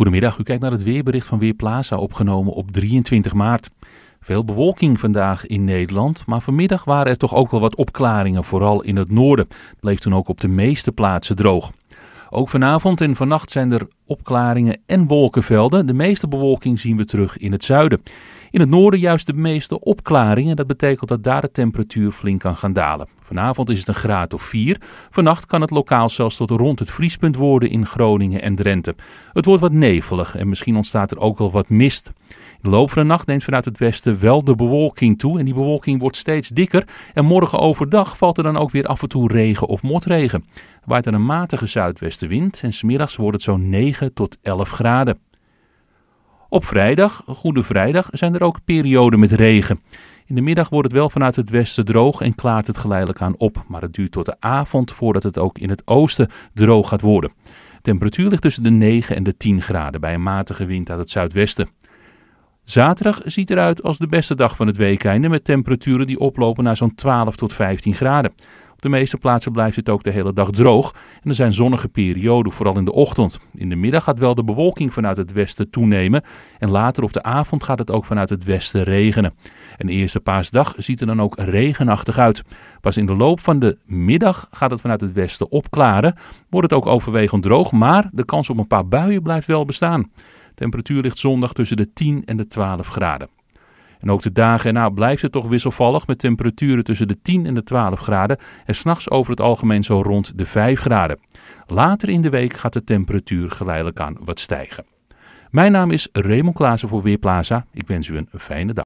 Goedemiddag, u kijkt naar het weerbericht van Weerplaza opgenomen op 23 maart. Veel bewolking vandaag in Nederland, maar vanmiddag waren er toch ook wel wat opklaringen, vooral in het noorden. Het bleef toen ook op de meeste plaatsen droog. Ook vanavond en vannacht zijn er opklaringen en wolkenvelden. De meeste bewolking zien we terug in het zuiden. In het noorden juist de meeste opklaringen. Dat betekent dat daar de temperatuur flink kan gaan dalen. Vanavond is het een graad of 4. Vannacht kan het lokaal zelfs tot rond het vriespunt worden in Groningen en Drenthe. Het wordt wat nevelig en misschien ontstaat er ook wel wat mist. In de loop nacht neemt vanuit het westen wel de bewolking toe. En die bewolking wordt steeds dikker. En morgen overdag valt er dan ook weer af en toe regen of motregen. waait dan een matige zuidwestenwind. En smiddags wordt het zo'n 9 tot 11 graden. Op vrijdag, Goede Vrijdag, zijn er ook perioden met regen. In de middag wordt het wel vanuit het westen droog en klaart het geleidelijk aan op, maar het duurt tot de avond voordat het ook in het oosten droog gaat worden. Temperatuur ligt tussen de 9 en de 10 graden bij een matige wind uit het zuidwesten. Zaterdag ziet eruit als de beste dag van het weekende met temperaturen die oplopen naar zo'n 12 tot 15 graden. Op de meeste plaatsen blijft het ook de hele dag droog en er zijn zonnige perioden, vooral in de ochtend. In de middag gaat wel de bewolking vanuit het westen toenemen en later op de avond gaat het ook vanuit het westen regenen. En de eerste paasdag ziet er dan ook regenachtig uit. Pas in de loop van de middag gaat het vanuit het westen opklaren, wordt het ook overwegend droog, maar de kans op een paar buien blijft wel bestaan. temperatuur ligt zondag tussen de 10 en de 12 graden. En ook de dagen erna blijft het toch wisselvallig met temperaturen tussen de 10 en de 12 graden en s'nachts over het algemeen zo rond de 5 graden. Later in de week gaat de temperatuur geleidelijk aan wat stijgen. Mijn naam is Raymond Klaassen voor Weerplaza. Ik wens u een fijne dag.